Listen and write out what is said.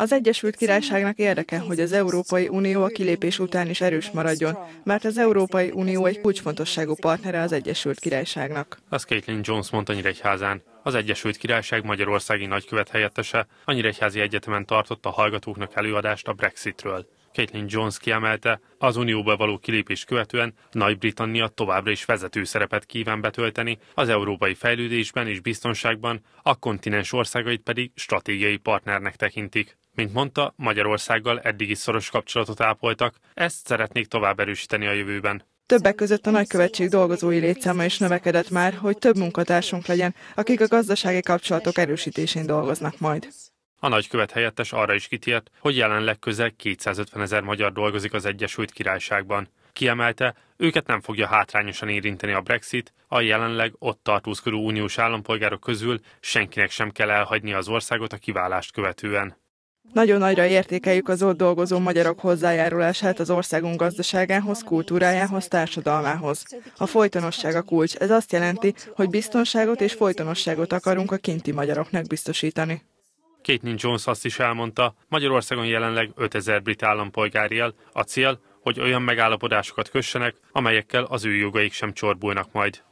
Az Egyesült Királyságnak érdeke, hogy az Európai Unió a kilépés után is erős maradjon, mert az Európai Unió egy kulcsfontosságú partnere az Egyesült Királyságnak. Az Caitlin Jones mondta Nyíregyházán. Az Egyesült Királyság Magyarországi nagykövet helyettese a Nyíregyházi Egyetemen tartotta a hallgatóknak előadást a Brexitről. Caitlin Jones kiemelte, az unióba való kilépés követően Nagy-Britannia továbbra is vezető szerepet kíván betölteni az európai fejlődésben és biztonságban, a kontinens országait pedig stratégiai partnernek tekintik. Mint mondta, Magyarországgal eddig is szoros kapcsolatot ápoltak, ezt szeretnék tovább erősíteni a jövőben. Többek között a nagykövetség dolgozói létszáma is növekedett már, hogy több munkatársunk legyen, akik a gazdasági kapcsolatok erősítésén dolgoznak majd. A nagykövet helyettes arra is kitért, hogy jelenleg közel 250 ezer magyar dolgozik az Egyesült Királyságban. Kiemelte, őket nem fogja hátrányosan érinteni a Brexit, a jelenleg ott tartózkodó uniós állampolgárok közül senkinek sem kell elhagyni az országot a kiválást követően. Nagyon nagyra értékeljük az ott dolgozó magyarok hozzájárulását az országunk gazdaságához, kultúrájához, társadalmához. A folytonosság a kulcs. Ez azt jelenti, hogy biztonságot és folytonosságot akarunk a kinti magyaroknak biztosítani. Caitlin Jones azt is elmondta, Magyarországon jelenleg 5000 brit állampolgár él, a cél, hogy olyan megállapodásokat kössenek, amelyekkel az ő jogaik sem csorbulnak majd.